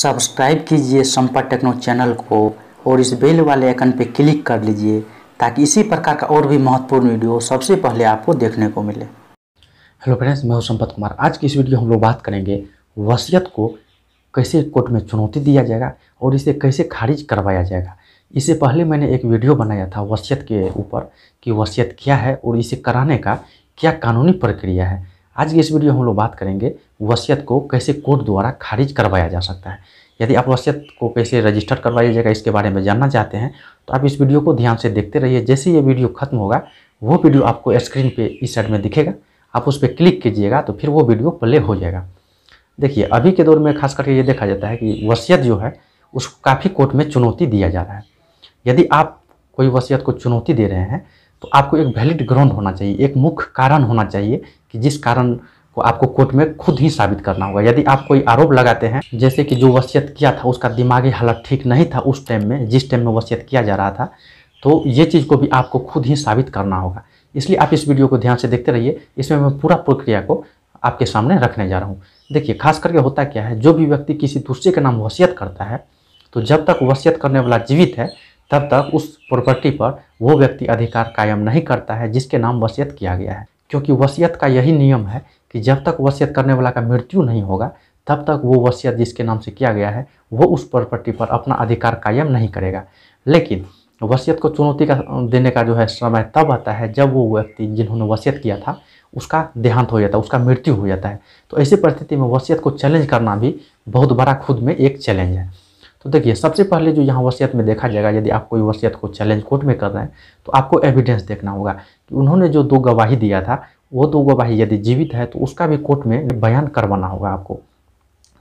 subscribe कीजिए Sampat techno channel को और इस बेल वाले आइकन पर क्लिक कर लीजिए ताकि इसी प्रकार का और भी महत्वपूर्ण वीडियो सबसे पहले आपको देखने को मिले हेलो फ्रेंड्स मैं हूं संपत कुमार आज की इस वीडियो हम लोग बात करेंगे वसीयत को कैसे कोर्ट में चुनौती दिया जाएगा और इसे कैसे खारिज करवाया जाएगा इससे पहले मैंने एक वीडियो बनाया था वसीयत के ऊपर कि वसीयत क्या है और इसे कराने का क्या कानूनी प्रक्रिया है आज की इस वीडियो हम लोग बात करेंगे वसीयत को कैसे कोर्ट द्वारा खारिज करवाया जा सकता है यदि आप वसीयत को कैसे रजिस्टर करवाया जाएगा इसके बारे में जानना चाहते हैं तो आप इस वीडियो को ध्यान से देखते रहिए जैसे ये वीडियो खत्म होगा वो वीडियो आपको स्क्रीन पे इस साइड में दिखेगा आप उस पर क्लिक कीजिएगा तो फिर वो वीडियो प्ले हो जाएगा देखिए अभी के दौर में खास करके ये देखा जाता है कि वसीयत जो है उसको काफ़ी कोर्ट में चुनौती दिया जा रहा है यदि आप कोई वसीयत को चुनौती दे रहे हैं तो आपको एक वैलिड ग्राउंड होना चाहिए एक मुख्य कारण होना चाहिए कि जिस कारण को आपको कोर्ट में खुद ही साबित करना होगा यदि आप कोई आरोप लगाते हैं जैसे कि जो वसीयत किया था उसका दिमागी हालत ठीक नहीं था उस टाइम में जिस टाइम में वसीयत किया जा रहा था तो ये चीज़ को भी आपको खुद ही साबित करना होगा इसलिए आप इस वीडियो को ध्यान से देखते रहिए इसमें मैं पूरा प्रक्रिया को आपके सामने रखने जा रहा हूँ देखिए खास करके होता क्या है जो भी व्यक्ति किसी दूसरे के नाम वसीयत करता है तो जब तक वसीयत करने वाला जीवित है तब तक उस प्रॉपर्टी पर वो व्यक्ति अधिकार कायम नहीं करता है जिसके नाम वसीयत किया गया है क्योंकि वसीयत का यही नियम है कि जब तक वसीयत करने वाला का मृत्यु नहीं होगा तब तक वो वसीयत जिसके नाम से किया गया है वो उस प्रॉपर्टी पर अपना अधिकार कायम नहीं करेगा लेकिन वसीयत को चुनौती का देने का जो है समय तब आता है जब वो व्यक्ति जिन्होंने वसीयत किया था उसका देहांत हो जाता है उसका मृत्यु हो जाता है तो ऐसी परिस्थिति में वसीयत को चैलेंज करना भी बहुत बड़ा खुद में एक चैलेंज है तो देखिए सबसे पहले जो यहाँ वसीयत में देखा जाएगा यदि आप कोई वसीयत को चैलेंज कोर्ट में कर रहे हैं तो आपको एविडेंस देखना होगा कि उन्होंने जो दो गवाही दिया था वो दो गवाही यदि जीवित है तो उसका भी कोर्ट में बयान करवाना होगा आपको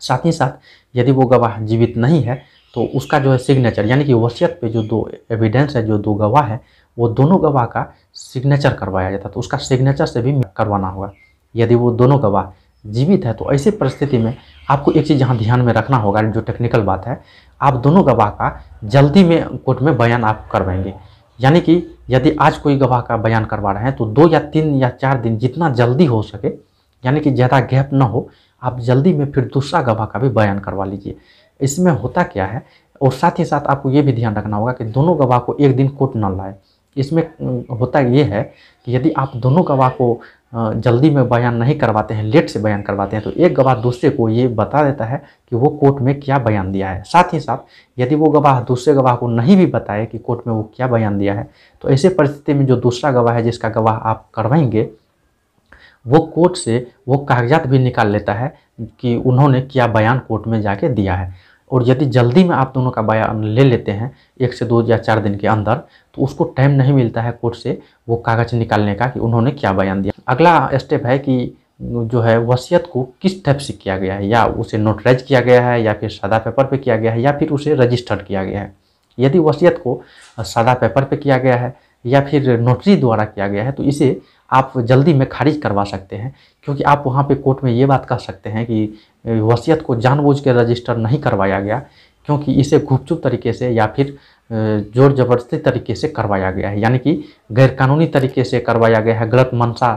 साथ ही साथ यदि वो गवाह जीवित नहीं है तो उसका जो है सिग्नेचर यानी कि वसीयत पे जो दो एविडेंस है जो दो गवाह है वो दोनों गवाह का सिग्नेचर करवाया जाता तो उसका सिग्नेचर से भी करवाना होगा यदि वो दोनों गवाह जीवित है तो ऐसे परिस्थिति में आपको एक चीज़ यहाँ ध्यान में रखना होगा जो टेक्निकल बात है आप दोनों गवाह का जल्दी में कोर्ट में बयान आप करवाएंगे यानी कि यदि आज कोई गवाह का बयान करवा रहे हैं तो दो या तीन या चार दिन जितना जल्दी हो सके यानी कि ज़्यादा गैप ना हो आप जल्दी में फिर दूसरा गवाह का भी बयान करवा लीजिए इसमें होता क्या है और साथ ही साथ आपको ये भी ध्यान रखना होगा कि दोनों गवाह को एक दिन कोर्ट न लाए इसमें होता ये है कि यदि आप दोनों गवाह को जल्दी में बयान नहीं करवाते हैं लेट से बयान करवाते हैं तो एक गवाह दूसरे को ये बता देता है कि वो कोर्ट में क्या बयान दिया है साथ ही साथ यदि वो गवाह दूसरे गवाह को नहीं भी बताए कि कोर्ट में वो क्या बयान दिया है तो ऐसे परिस्थिति में जो दूसरा गवाह है जिसका गवाह आप करवाएंगे वो कोर्ट से वो कागजात भी निकाल लेता है कि उन्होंने क्या बयान कोर्ट में जाके दिया है और यदि जल्दी में आप दोनों का बयान ले लेते हैं एक से दो या चार दिन के अंदर तो उसको टाइम नहीं मिलता है कोर्ट से वो कागज़ निकालने का कि उन्होंने क्या बयान दिया अगला स्टेप है कि जो है वसीयत को किस टाइप से किया गया है या उसे नोटराइज किया गया है या फिर सादा पेपर पे किया गया है या फिर उसे रजिस्टर्ड किया गया है यदि वसीयत को सादा पेपर पे किया गया है या फिर नोटरी द्वारा किया गया है तो इसे आप जल्दी में खारिज करवा सकते हैं क्योंकि आप वहाँ पे कोर्ट में ये बात कह सकते हैं कि वसीयत को जानबूझ के रजिस्टर नहीं करवाया गया क्योंकि इसे गुपचुप तरीके से या फिर जोर जबरदस्ती तरीके से करवाया गया है यानी कि गैरकानूनी तरीके से करवाया गया है गलत मंशा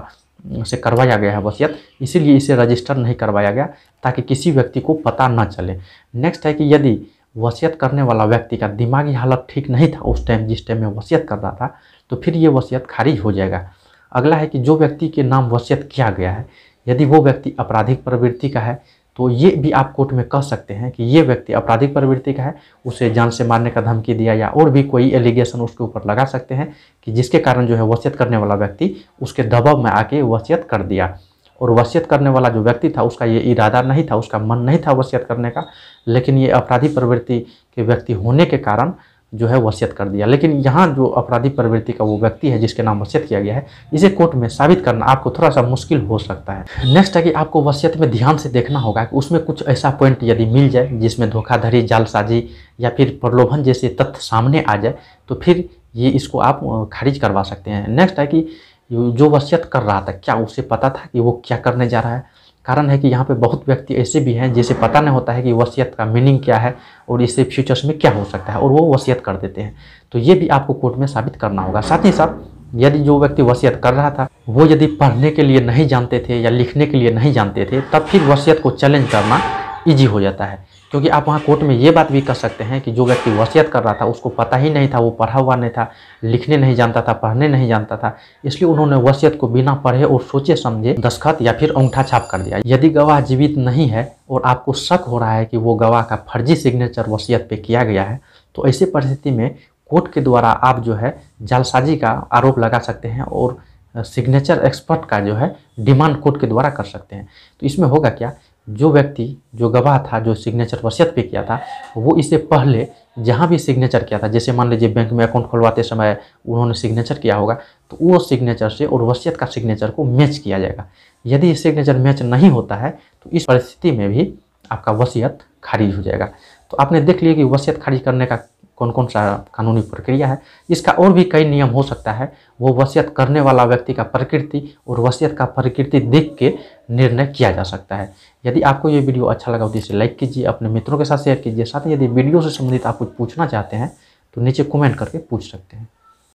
से करवाया गया है वसीयत इसीलिए इसे रजिस्टर नहीं करवाया गया ताकि किसी व्यक्ति को पता न चले नेक्स्ट है कि यदि वसीयत करने वाला व्यक्ति का दिमागी हालत ठीक नहीं था उस टाइम जिस टाइम में वसीयत कर रहा था तो फिर ये वसीयत खारिज हो जाएगा अगला है कि जो व्यक्ति के नाम वसीयत किया गया है यदि वो व्यक्ति आपराधिक प्रवृत्ति का है तो ये भी आप कोर्ट में कह सकते हैं कि ये व्यक्ति आपराधिक प्रवृत्ति का है उसे जान से मारने का धमकी दिया या और भी कोई एलिगेशन उसके ऊपर लगा सकते हैं कि जिसके कारण जो है वसीयत करने वाला व्यक्ति उसके दबाव में आके वसीयत कर दिया और वसीयत करने वाला जो व्यक्ति था उसका ये इरादा नहीं था उसका मन नहीं था वसीयत करने का लेकिन ये अपराधी प्रवृत्ति के व्यक्ति होने के कारण जो है वसीयत कर दिया लेकिन यहाँ जो अपराधी प्रवृत्ति का वो व्यक्ति है जिसके नाम वसीयत किया गया है इसे कोर्ट में साबित करना आपको थोड़ा सा मुश्किल हो सकता है नेक्स्ट है कि आपको वसीयत में ध्यान से देखना होगा कि उसमें कुछ ऐसा पॉइंट यदि मिल जाए जिसमें धोखाधड़ी जालसाजी या फिर प्रलोभन जैसे तथ्य सामने आ जाए तो फिर ये इसको आप खारिज करवा सकते हैं नेक्स्ट है कि जो वसीयत कर रहा था क्या उसे पता था कि वो क्या करने जा रहा है कारण है कि यहाँ पे बहुत व्यक्ति ऐसे भी हैं जिसे पता नहीं होता है कि वसीयत का मीनिंग क्या है और इससे फ्यूचर्स में क्या हो सकता है और वो वसीयत कर देते हैं तो ये भी आपको कोर्ट में साबित करना होगा साथ ही साथ यदि जो व्यक्ति वसीयत कर रहा था वो यदि पढ़ने के लिए नहीं जानते थे या लिखने के लिए नहीं जानते थे तब फिर वसीयत को चैलेंज करना ईजी हो जाता है क्योंकि आप वहाँ कोर्ट में ये बात भी कर सकते हैं कि जो व्यक्ति वसीयत कर रहा था उसको पता ही नहीं था वो पढ़ा हुआ नहीं था लिखने नहीं जानता था पढ़ने नहीं जानता था इसलिए उन्होंने वसीयत को बिना पढ़े और सोचे समझे दस्खत या फिर अंगूठा छाप कर दिया यदि गवाह जीवित नहीं है और आपको शक हो रहा है कि वो गवाह का फर्जी सिग्नेचर वसीयत पर किया गया है तो ऐसी परिस्थिति में कोर्ट के द्वारा आप जो है जालसाजी का आरोप लगा सकते हैं और सिग्नेचर एक्सपर्ट का जो है डिमांड कोर्ट के द्वारा कर सकते हैं तो इसमें होगा क्या जो व्यक्ति जो गवाह था जो सिग्नेचर वसीयत पे किया था वो इससे पहले जहाँ भी सिग्नेचर किया था जैसे मान लीजिए बैंक में अकाउंट खुलवाते समय उन्होंने सिग्नेचर किया होगा तो वो सिग्नेचर से और वसीयत का सिग्नेचर को मैच किया जाएगा यदि सिग्नेचर मैच नहीं होता है तो इस परिस्थिति में भी आपका वसीयत खारिज हो जाएगा तो आपने देख लिया कि वसीयत खारिज करने का कौन कौन सा कानूनी प्रक्रिया है इसका और भी कई नियम हो सकता है वो वसीयत करने वाला व्यक्ति का प्रकृति और वसीयत का प्रकृति देख के निर्णय किया जा सकता है यदि आपको ये वीडियो अच्छा लगा तो इसे लाइक कीजिए अपने मित्रों के साथ शेयर कीजिए साथ ही यदि वीडियो से संबंधित आप कुछ पूछना चाहते हैं तो नीचे कमेंट करके पूछ सकते हैं